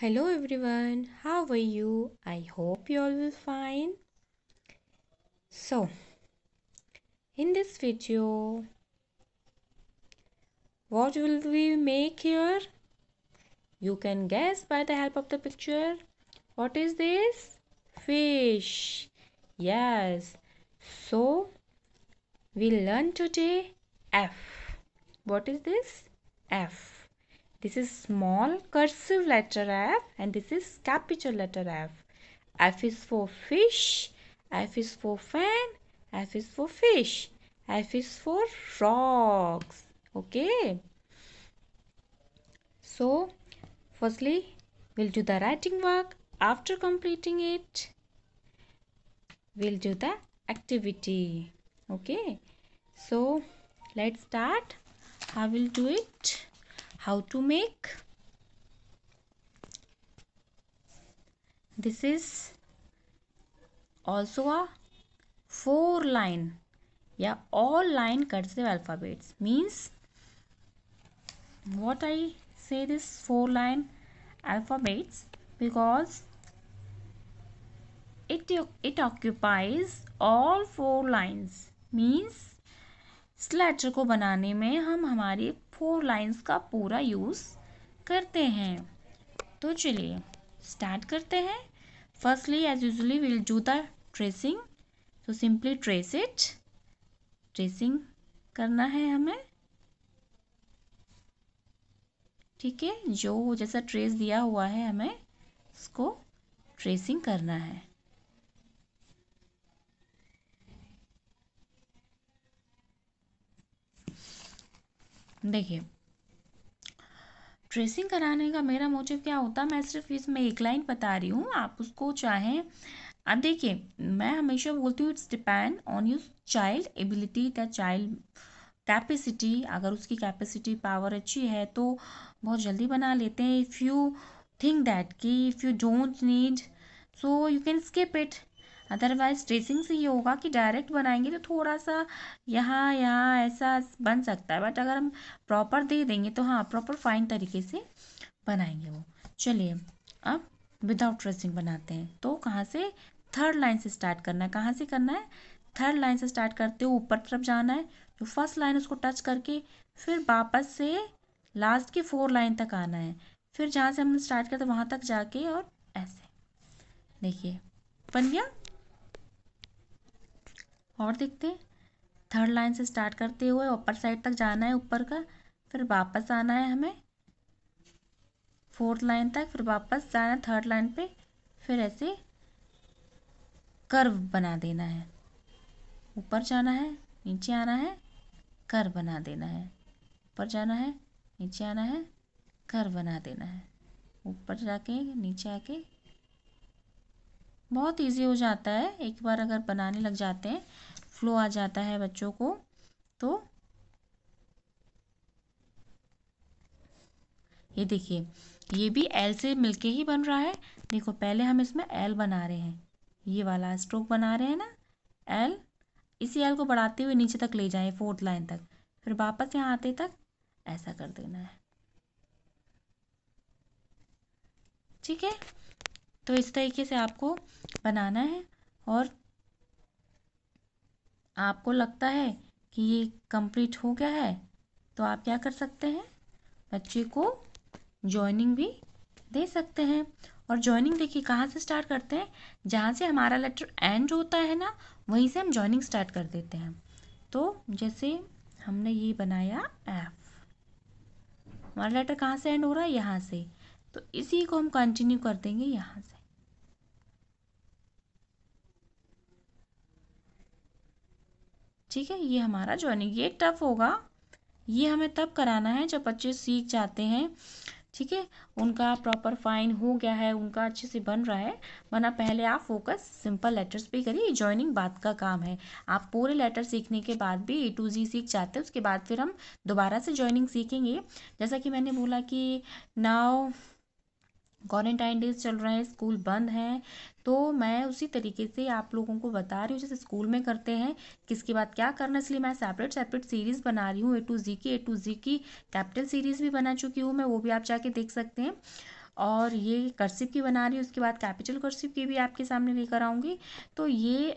Hello everyone, how are you? I hope you all will fine. So, in this video, what will we make here? You can guess by the help of the picture. What is this? Fish. Yes. So, we learn today F. What is this? F. This is small cursive letter F and this is capital letter F. F is for fish, F is for fan, F is for fish, F is for frogs. Okay. So, firstly, we'll do the writing work. After completing it, we'll do the activity. Okay. So, let's start. I will do it how to make this is also a four line yeah all line cursive alphabets means what I say this four line alphabets because it, it occupies all four lines means S letter को बनाने में हम हमारी four lines का पूरा use करते हैं तो चलिए स्टार्ट करते हैं firstly as usually will do the tracing तो सिंपली ट्रेस इट ट्रेसिंग करना है हमें ठीक है जो जैसा ट्रेस दिया हुआ है हमें उसको ट्रेसिंग करना है देखिए ट्रेसिंग कराने का मेरा मोटिव क्या होता मैं सिर्फ इसमें एक लाइन बता रही हूँ आप उसको चाहें अब देखिए मैं हमेशा बोलती हूँ it's depend on your child ability the child capacity अगर उसकी कैपेसिटी पावर अच्छी है तो बहुत जल्दी बना लेते हैं इफ़ यू थिंक दैट कि if you don't need so you can skip it otherwise tracing से ये होगा कि डायरेक्ट बनाएंगे तो थोड़ा सा यहाँ यहाँ ऐसा बन सकता है बट अगर हम प्रॉपर दे देंगे तो हाँ प्रॉपर फाइन तरीके से बनाएंगे वो चलिए अब विदाउट ट्रेसिंग बनाते हैं तो कहाँ से थर्ड लाइन से स्टार्ट करना है कहाँ से करना है थर्ड लाइन से स्टार्ट करते हो ऊपर तरफ जाना है जो फर्स्ट लाइन उसको टच करके फिर वापस से लास्ट के फोर लाइन तक आना है फिर जहाँ से हम स्टार्ट करते वहाँ तक जाके और ऐसे देखिए बन गया और देखते हैं थर्ड लाइन से स्टार्ट करते हुए ऊपर साइड तक जाना है ऊपर का फिर वापस आना है हमें फोर्थ लाइन तक फिर वापस जाना है थर्ड लाइन पे फिर ऐसे कर्व बना देना है ऊपर जाना है नीचे आना है कर बना देना है ऊपर जाना है नीचे आना है कर्व बना देना है ऊपर जाके नीचे आके बहुत ईज़ी हो जाता है एक बार अगर बनाने लग जाते हैं फ्लो आ जाता है बच्चों को तो ये देखिए ये भी एल से मिलके ही बन रहा है देखो पहले हम इसमें एल बना रहे हैं ये वाला स्ट्रोक बना रहे हैं ना एल इसी एल को बढ़ाते हुए नीचे तक ले जाएं फोर्थ लाइन तक फिर वापस यहाँ आते तक ऐसा कर देना है ठीक है तो इस तरीके से आपको बनाना है और आपको लगता है कि ये कंप्लीट हो गया है तो आप क्या कर सकते हैं बच्चे को जॉइनिंग भी दे सकते हैं और जॉइनिंग देखिए कहाँ से स्टार्ट करते हैं जहाँ से हमारा लेटर एंड होता है ना वहीं से हम जॉइनिंग स्टार्ट कर देते हैं तो जैसे हमने ये बनाया एफ हमारा लेटर कहाँ से एंड हो रहा है यहाँ से तो इसी को हम कंटिन्यू कर देंगे यहाँ से ठीक है ये हमारा ज्वाइनिंग ये टफ होगा ये हमें तब कराना है जब बच्चे सीख जाते हैं ठीक है उनका प्रॉपर फाइन हो गया है उनका अच्छे से बन रहा है वरना पहले आप फोकस सिंपल लेटर्स पे करिए ज्वाइनिंग बात का काम है आप पूरे लेटर सीखने के बाद भी ए टू जी सीख जाते हैं उसके बाद फिर हम दोबारा से ज्वाइनिंग सीखेंगे जैसा कि मैंने बोला कि नाव क्वारंटाइन डेज चल रहे हैं स्कूल बंद हैं तो मैं उसी तरीके से आप लोगों को बता रही हूँ जैसे स्कूल में करते हैं किसके बाद क्या करना इसलिए मैं सेपरेट सेपरेट सीरीज़ बना रही हूँ ए टू जी की ए टू जी की कैपिटल सीरीज़ भी बना चुकी हूँ मैं वो भी आप जाके देख सकते हैं और ये कर्सिव की बना रही हूँ उसके बाद कैपिटल कर्सिव की भी आपके सामने लेकर आऊँगी तो ये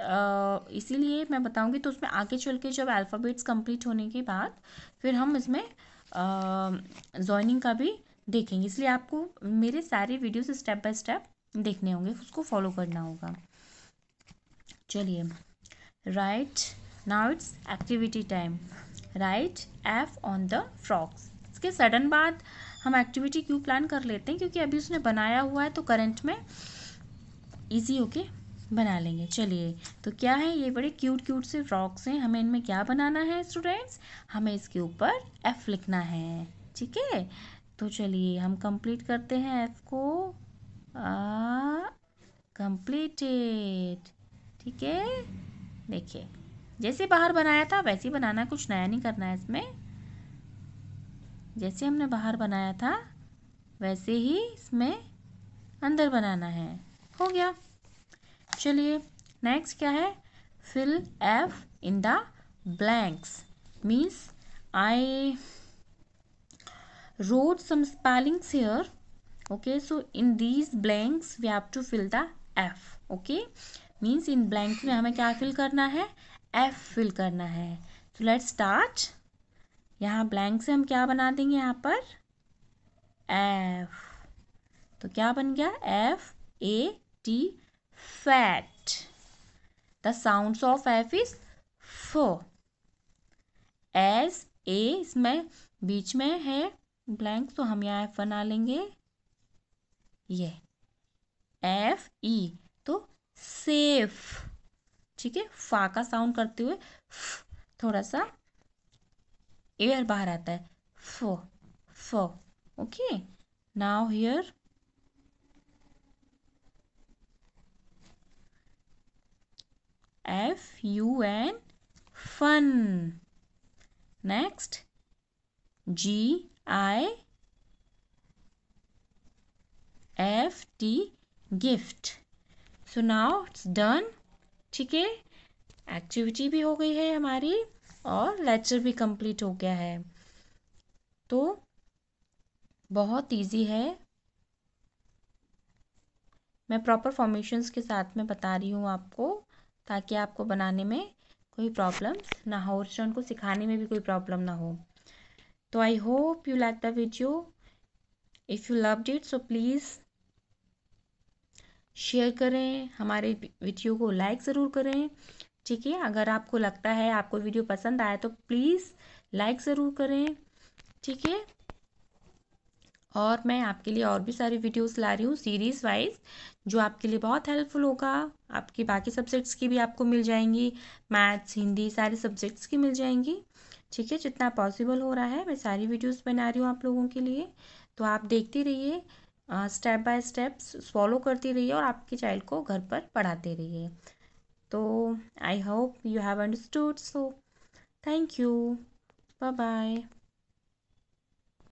इसीलिए मैं बताऊँगी तो उसमें आगे चल के जब अल्फ़ाबेट्स कंप्लीट होने के बाद फिर हम इसमें जॉइनिंग का भी देखेंगे इसलिए आपको मेरे सारे वीडियोस स्टेप बाय स्टेप देखने होंगे उसको फॉलो करना होगा चलिए right now it's activity time right F on the frocks इसके सडन बाद हम एक्टिविटी क्यों प्लान कर लेते हैं क्योंकि अभी उसने बनाया हुआ है तो करंट में इजी होके बना लेंगे चलिए तो क्या है ये बड़े क्यूट क्यूट से फ्रॉक्स हैं हमें इनमें क्या बनाना है स्टूडेंट्स हमें इसके ऊपर एफ लिखना है ठीक है तो चलिए हम कंप्लीट करते हैं एफ को कंप्लीटेड ठीक है देखिए जैसे बाहर बनाया था वैसे ही बनाना कुछ नया नहीं करना है इसमें जैसे हमने बाहर बनाया था वैसे ही इसमें अंदर बनाना है हो गया चलिए नेक्स्ट क्या है fill F in the blanks means I wrote some spellings here okay so in these blanks we have to fill the f okay means in blank में हमें क्या fill करना है f fill करना है so let's start यहाँ blank से हम क्या बना देंगे यहाँ पर f तो क्या बन गया f a t fat the sounds of f is f s a इसमें बीच में है ब्लैंक तो हम यहाँ एफ बना लेंगे ये एफ ई e, तो सेफ ठीक है फा का साउंड करते हुए फ थोड़ा सा एयर बाहर आता है फ फ okay now here F U N fun next G I F T gift so now it's done ठीक है एक्टिविटी भी हो गई है हमारी और लेक्चर भी कंप्लीट हो गया है तो बहुत इजी है मैं प्रॉपर फॉर्मेशंस के साथ में बता रही हूँ आपको ताकि आपको बनाने में कोई प्रॉब्लम ना हो और उनको सिखाने में भी कोई प्रॉब्लम ना हो तो I hope you like the video if you love it so please share करें हमारे वीडियो को लाइक ज़रूर करें ठीक है अगर आपको लगता है आपको वीडियो पसंद आया तो प्लीज़ लाइक ज़रूर करें ठीक है और मैं आपके लिए और भी सारी वीडियोस ला रही हूँ सीरीज़ वाइज जो आपके लिए बहुत हेल्पफुल होगा आपकी बाकी सब्जेक्ट्स की भी आपको मिल जाएंगी मैथ्स हिंदी सारे सब्जेक्ट्स की मिल जाएंगी ठीक है जितना पॉसिबल हो रहा है मैं सारी वीडियोस बना रही हूँ आप लोगों के लिए तो आप देखती रहिए स्टेप बाय स्टेप्स फॉलो करती रहिए और आपके चाइल्ड को घर पर पढ़ाते रहिए तो I hope you have understood so thank you bye bye